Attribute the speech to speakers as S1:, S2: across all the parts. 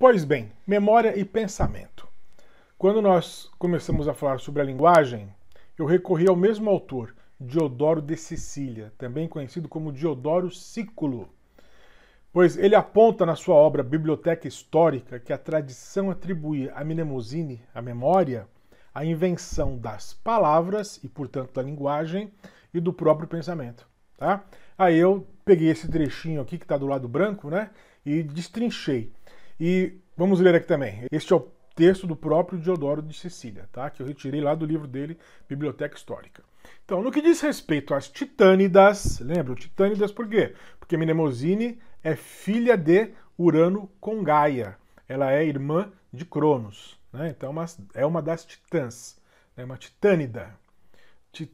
S1: Pois bem, memória e pensamento. Quando nós começamos a falar sobre a linguagem, eu recorri ao mesmo autor, Diodoro de Sicília, também conhecido como Diodoro Sículo, pois ele aponta na sua obra Biblioteca Histórica que a tradição atribuía a mnemosine, a memória, a invenção das palavras e, portanto, da linguagem e do próprio pensamento. Tá? Aí eu peguei esse trechinho aqui que está do lado branco né, e destrinchei. E vamos ler aqui também. Este é o texto do próprio Diodoro de Sicília, tá? que eu retirei lá do livro dele, Biblioteca Histórica. Então, no que diz respeito às Titânidas, lembra? Titânidas por quê? Porque Mnemosine é filha de Urano com Gaia. Ela é irmã de Cronos. Né? Então, é uma é das titãs, é uma titânida.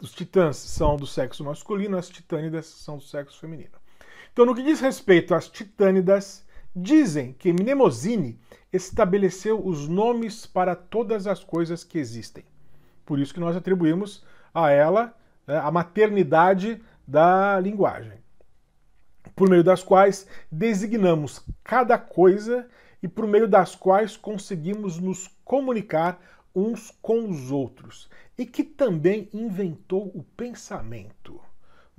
S1: Os titãs são do sexo masculino, as titânidas são do sexo feminino. Então, no que diz respeito às titânidas, Dizem que Mnemosine estabeleceu os nomes para todas as coisas que existem. Por isso que nós atribuímos a ela né, a maternidade da linguagem, por meio das quais designamos cada coisa e por meio das quais conseguimos nos comunicar uns com os outros, e que também inventou o pensamento.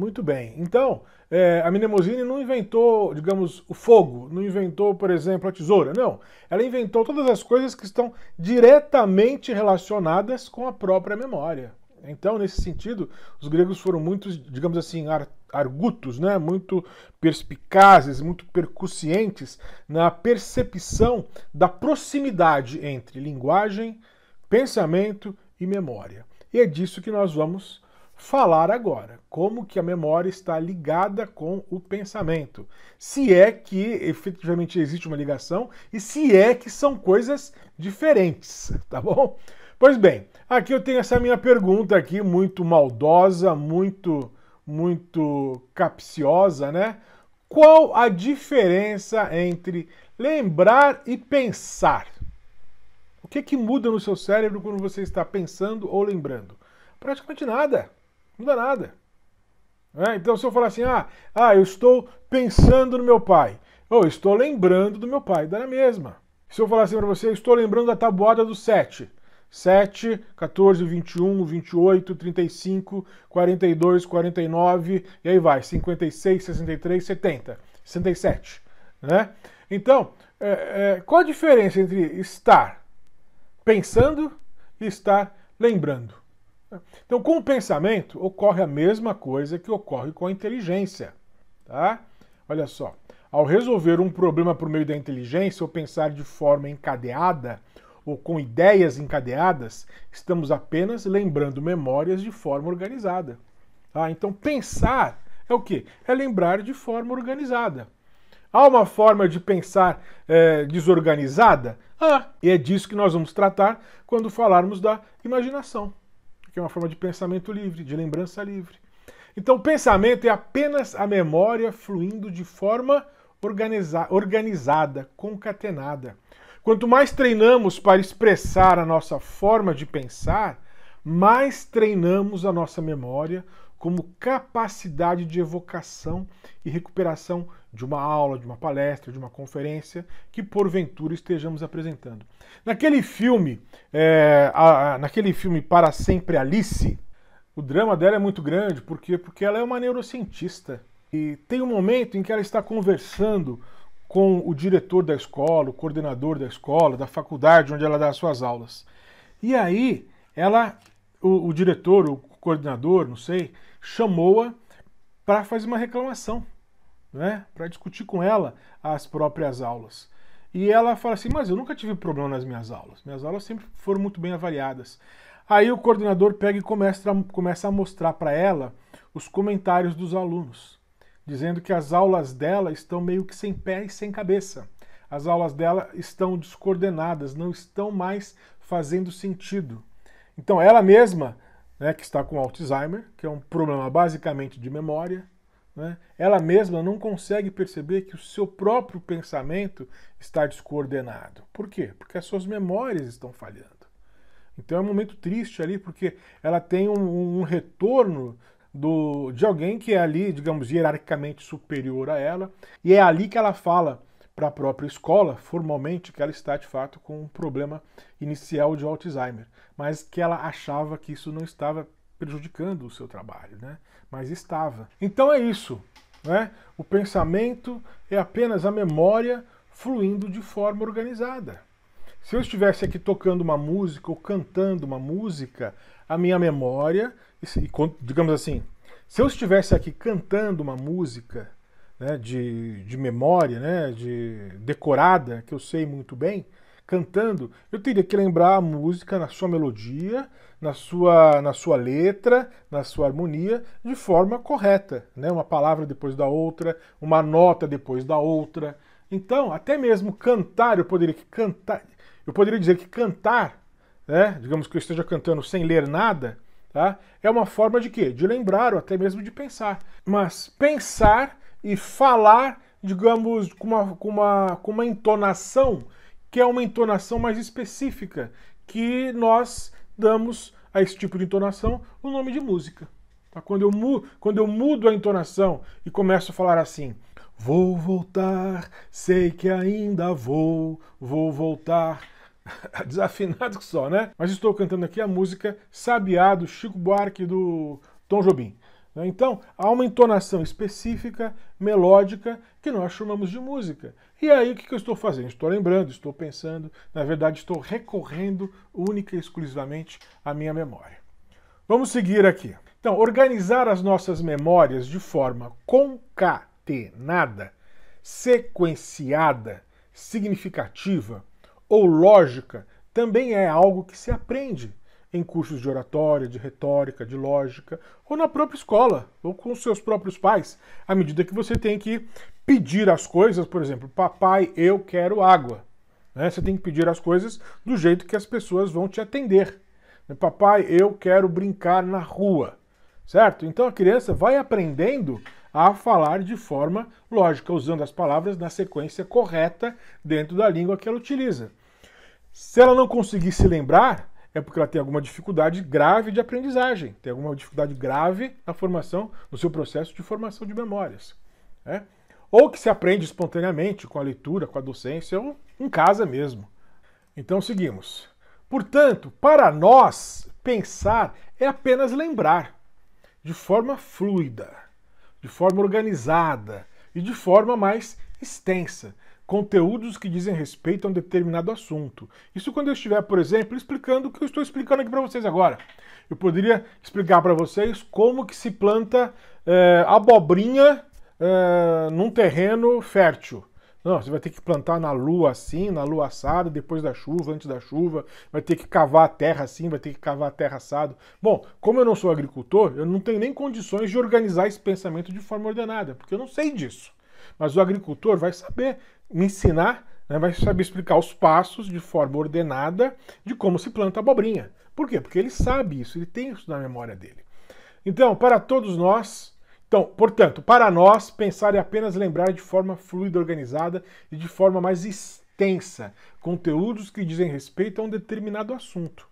S1: Muito bem. Então, é, a Minemosine não inventou, digamos, o fogo, não inventou, por exemplo, a tesoura, não. Ela inventou todas as coisas que estão diretamente relacionadas com a própria memória. Então, nesse sentido, os gregos foram muito, digamos assim, ar, argutos, né? muito perspicazes, muito percussientes na percepção da proximidade entre linguagem, pensamento e memória. E é disso que nós vamos falar agora, como que a memória está ligada com o pensamento, se é que efetivamente existe uma ligação e se é que são coisas diferentes, tá bom? Pois bem, aqui eu tenho essa minha pergunta aqui muito maldosa, muito muito capciosa, né? Qual a diferença entre lembrar e pensar? O que é que muda no seu cérebro quando você está pensando ou lembrando? Praticamente nada. Não dá nada. É, então, se eu falar assim, ah, ah, eu estou pensando no meu pai, ou estou lembrando do meu pai, dá na mesma. Se eu falar assim para você, eu estou lembrando da tabuada do 7. 7, 14, 21, 28, 35, 42, 49, e aí vai, 56, 63, 70, 67. Né? Então, é, é, qual a diferença entre estar pensando e estar lembrando? Então, com o pensamento, ocorre a mesma coisa que ocorre com a inteligência. Tá? Olha só. Ao resolver um problema por meio da inteligência ou pensar de forma encadeada ou com ideias encadeadas, estamos apenas lembrando memórias de forma organizada. Tá? Então, pensar é o que? É lembrar de forma organizada. Há uma forma de pensar é, desorganizada? Ah, e é disso que nós vamos tratar quando falarmos da imaginação que é uma forma de pensamento livre, de lembrança livre. Então, pensamento é apenas a memória fluindo de forma organiza organizada, concatenada. Quanto mais treinamos para expressar a nossa forma de pensar, mais treinamos a nossa memória como capacidade de evocação e recuperação de uma aula, de uma palestra, de uma conferência que porventura estejamos apresentando. Naquele filme, é, a, a, naquele filme Para Sempre Alice, o drama dela é muito grande, por quê? Porque ela é uma neurocientista. E tem um momento em que ela está conversando com o diretor da escola, o coordenador da escola, da faculdade onde ela dá as suas aulas. E aí, ela, o, o diretor, o coordenador, não sei, chamou-a para fazer uma reclamação, né? para discutir com ela as próprias aulas. E ela fala assim: Mas eu nunca tive problema nas minhas aulas, minhas aulas sempre foram muito bem avaliadas. Aí o coordenador pega e começa a, começa a mostrar para ela os comentários dos alunos, dizendo que as aulas dela estão meio que sem pé e sem cabeça. As aulas dela estão descoordenadas, não estão mais fazendo sentido. Então ela mesma né, que está com Alzheimer, que é um problema basicamente de memória, né, ela mesma não consegue perceber que o seu próprio pensamento está descoordenado. Por quê? Porque as suas memórias estão falhando. Então é um momento triste ali, porque ela tem um, um retorno do, de alguém que é ali, digamos, hierarquicamente superior a ela, e é ali que ela fala para a própria escola, formalmente, que ela está de fato com um problema inicial de Alzheimer, mas que ela achava que isso não estava prejudicando o seu trabalho, né? mas estava. Então é isso. Né? O pensamento é apenas a memória fluindo de forma organizada. Se eu estivesse aqui tocando uma música ou cantando uma música, a minha memória, digamos assim, se eu estivesse aqui cantando uma música né, de, de memória, né, de decorada, que eu sei muito bem, cantando, eu teria que lembrar a música na sua melodia, na sua, na sua letra, na sua harmonia, de forma correta, né, uma palavra depois da outra, uma nota depois da outra. Então, até mesmo cantar, eu poderia que cantar, eu poderia dizer que cantar, né, digamos que eu esteja cantando sem ler nada, tá? É uma forma de quê? De lembrar ou até mesmo de pensar. Mas pensar e falar, digamos, com uma, com uma, com uma entonação que é uma entonação mais específica, que nós damos a esse tipo de entonação o nome de música. Tá? Quando, eu mu quando eu mudo a entonação e começo a falar assim, vou voltar, sei que ainda vou, vou voltar. Desafinado que só, né? Mas estou cantando aqui a música Sabiá do Chico Buarque do Tom Jobim. Né? Então, há uma entonação específica, melódica, que nós chamamos de música. E aí, o que eu estou fazendo? Estou lembrando, estou pensando, na verdade, estou recorrendo única e exclusivamente à minha memória. Vamos seguir aqui. Então, organizar as nossas memórias de forma concatenada, sequenciada, significativa ou lógica também é algo que se aprende em cursos de oratória, de retórica, de lógica, ou na própria escola, ou com seus próprios pais, à medida que você tem que pedir as coisas, por exemplo, papai, eu quero água. Né? Você tem que pedir as coisas do jeito que as pessoas vão te atender. Papai, eu quero brincar na rua. Certo? Então a criança vai aprendendo a falar de forma lógica, usando as palavras na sequência correta dentro da língua que ela utiliza. Se ela não conseguir se lembrar, é porque ela tem alguma dificuldade grave de aprendizagem, tem alguma dificuldade grave na formação, no seu processo de formação de memórias. Né? Ou que se aprende espontaneamente com a leitura, com a docência, ou em casa mesmo. Então seguimos. Portanto, para nós, pensar é apenas lembrar, de forma fluida, de forma organizada e de forma mais extensa conteúdos que dizem respeito a um determinado assunto. Isso quando eu estiver, por exemplo, explicando o que eu estou explicando aqui para vocês agora. Eu poderia explicar para vocês como que se planta é, abobrinha é, num terreno fértil. Não, você vai ter que plantar na lua assim, na lua assada, depois da chuva, antes da chuva, vai ter que cavar a terra assim, vai ter que cavar a terra assada. Bom, como eu não sou agricultor, eu não tenho nem condições de organizar esse pensamento de forma ordenada, porque eu não sei disso. Mas o agricultor vai saber me ensinar, né, vai saber explicar os passos de forma ordenada de como se planta abobrinha. Por quê? Porque ele sabe isso, ele tem isso na memória dele. Então, para todos nós, então, portanto, para nós, pensar é apenas lembrar de forma fluida, organizada e de forma mais extensa conteúdos que dizem respeito a um determinado assunto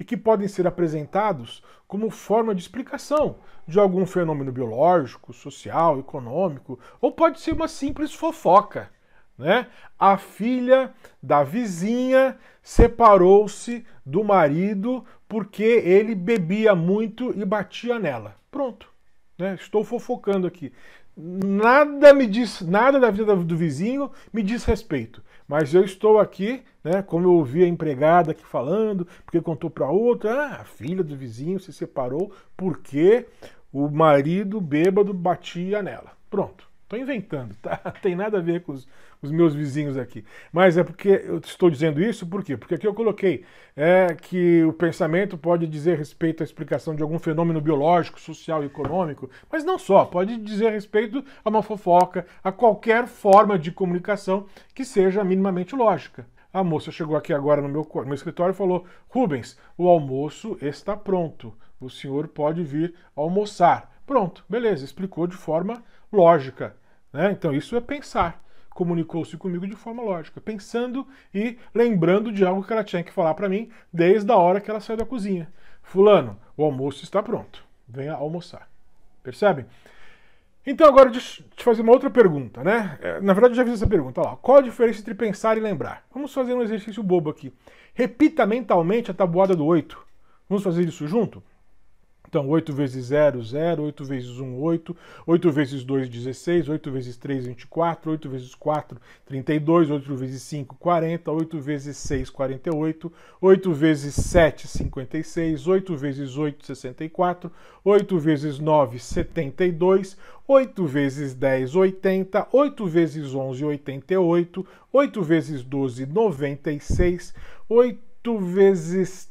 S1: e que podem ser apresentados como forma de explicação de algum fenômeno biológico, social, econômico, ou pode ser uma simples fofoca né? A filha da vizinha separou-se do marido porque ele bebia muito e batia nela. Pronto, né? Estou fofocando aqui. Nada me diz, nada da vida do vizinho me diz respeito. Mas eu estou aqui, né? Como eu ouvi a empregada aqui falando, porque contou para outra, ah, a filha do vizinho se separou porque o marido bêbado batia nela. Pronto. Estou inventando, tá? Tem nada a ver com os, os, meus vizinhos aqui. Mas é porque eu estou dizendo isso, por quê? Porque aqui eu coloquei é, que o pensamento pode dizer respeito à explicação de algum fenômeno biológico, social e econômico, mas não só, pode dizer respeito a uma fofoca, a qualquer forma de comunicação que seja minimamente lógica. A moça chegou aqui agora no meu, no meu escritório e falou: Rubens, o almoço está pronto. O senhor pode vir almoçar. Pronto, beleza, explicou de forma lógica. Né? Então, isso é pensar. Comunicou-se comigo de forma lógica, pensando e lembrando de algo que ela tinha que falar para mim desde a hora que ela saiu da cozinha. Fulano, o almoço está pronto. Venha almoçar. Percebe? Então, agora deixa eu te fazer uma outra pergunta, né? É, na verdade, eu já fiz essa pergunta. Olha lá. Qual a diferença entre pensar e lembrar? Vamos fazer um exercício bobo aqui. Repita mentalmente a tabuada do 8. Vamos fazer isso junto? Então, 8 vezes 0, 0, 8 vezes 1, 8, 8 vezes 2, 16, 8 vezes 3, 24, 8 vezes 4, 32, 8 vezes 5, 40, 8 vezes 6, 48, 8 vezes 7, 56, 8 vezes 8, 64, 8 vezes 9, 72, 8 vezes 10, 80, 8 vezes 11, 88, 8 vezes 12, 96, 8 vezes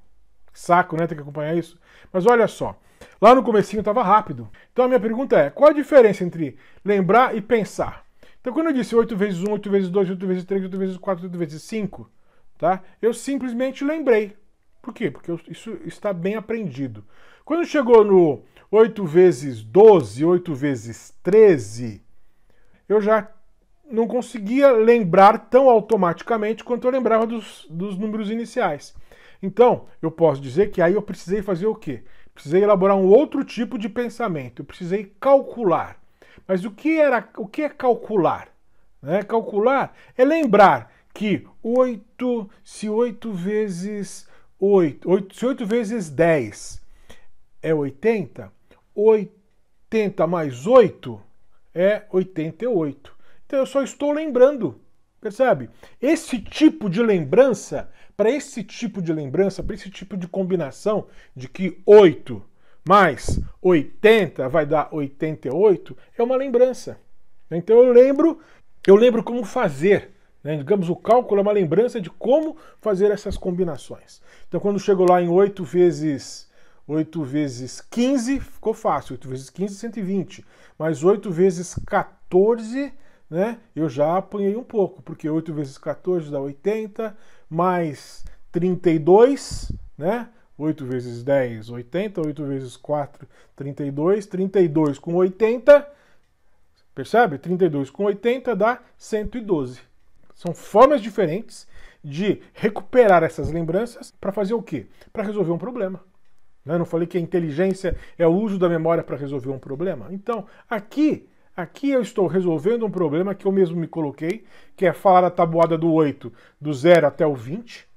S1: Saco, né? Tem que acompanhar isso. Mas olha só, lá no comecinho estava rápido. Então a minha pergunta é, qual a diferença entre lembrar e pensar? Então quando eu disse 8 vezes 1, 8 vezes 2, 8 vezes 3, 8 vezes 4, 8 vezes 5, tá? Eu simplesmente lembrei. Por quê? Porque isso está bem aprendido. Quando chegou no 8 vezes 12, 8 vezes 13, eu já não conseguia lembrar tão automaticamente quanto eu lembrava dos, dos números iniciais. Então, eu posso dizer que aí eu precisei fazer o quê? Precisei elaborar um outro tipo de pensamento, eu precisei calcular. Mas o que, era, o que é calcular? Né? Calcular é lembrar que 8, se 8 vezes 8, 8 se 8 vezes 10 é 80, 80 mais 8 é 88. Então eu só estou lembrando Percebe? Esse tipo de lembrança, para esse tipo de lembrança, para esse tipo de combinação de que 8 mais 80 vai dar 88, é uma lembrança. Então eu lembro, eu lembro como fazer. Né? Digamos, o cálculo é uma lembrança de como fazer essas combinações. Então quando chegou lá em 8 vezes 8 vezes 15, ficou fácil. 8 vezes 15, 120. Mais 8 vezes 14 né? Eu já apanhei um pouco, porque 8 vezes 14 dá 80, mais 32, né? 8 vezes 10, 80, 8 vezes 4, 32, 32 com 80, percebe? 32 com 80 dá 112. São formas diferentes de recuperar essas lembranças para fazer o quê? Para resolver um problema. Eu né? não falei que a inteligência é o uso da memória para resolver um problema? Então, aqui Aqui eu estou resolvendo um problema que eu mesmo me coloquei, que é falar a tabuada do 8, do 0 até o 20.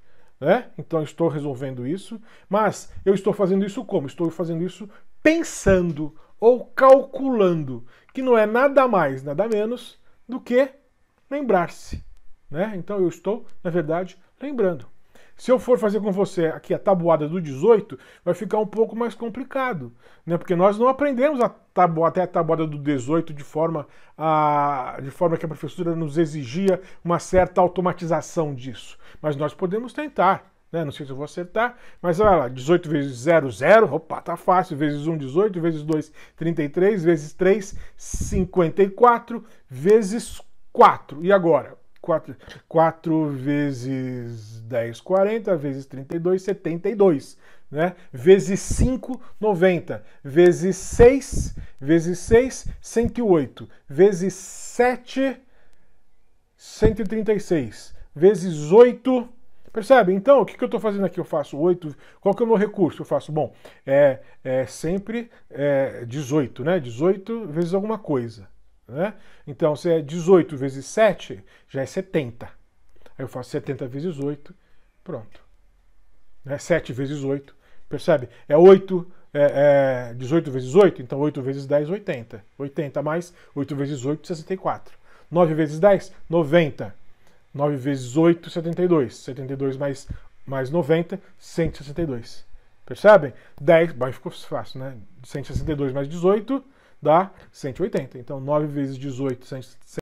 S1: Né? Então eu estou resolvendo isso, mas eu estou fazendo isso como? Estou fazendo isso pensando ou calculando, que não é nada mais, nada menos do que lembrar-se. Né? Então eu estou, na verdade, lembrando. Se eu for fazer com você aqui a tabuada do 18, vai ficar um pouco mais complicado, né? Porque nós não aprendemos a tabu, até a tabuada do 18 de forma, a, de forma que a professora nos exigia uma certa automatização disso. Mas nós podemos tentar. Né? Não sei se eu vou acertar, mas olha lá, 18 vezes 0, 0, opa, tá fácil, vezes 1, 18, vezes 2, 33, vezes 3, 54, vezes 4. E agora? 4, 4 vezes 10, 40, vezes 32, 72, né? Vezes 5, 90, vezes 6, vezes 6, 108, vezes 7, 136, vezes 8, percebe? Então, o que, que eu estou fazendo aqui? Eu faço 8, qual que é o meu recurso? Eu faço, bom, é, é sempre é, 18, né? 18 vezes alguma coisa. Né? Então, se é 18 vezes 7, já é 70. Aí eu faço 70 vezes 8, pronto. Né? 7 vezes 8, percebe? É 8, é, é 18 vezes 8, então 8 vezes 10, 80. 80 mais 8 vezes 8, 64. 9 vezes 10, 90. 9 vezes 8, 72. 72 mais, mais 90, 162. Percebem? 10, bem ficou fácil, né? 162 mais 18, dá 180. Então 9 vezes 18,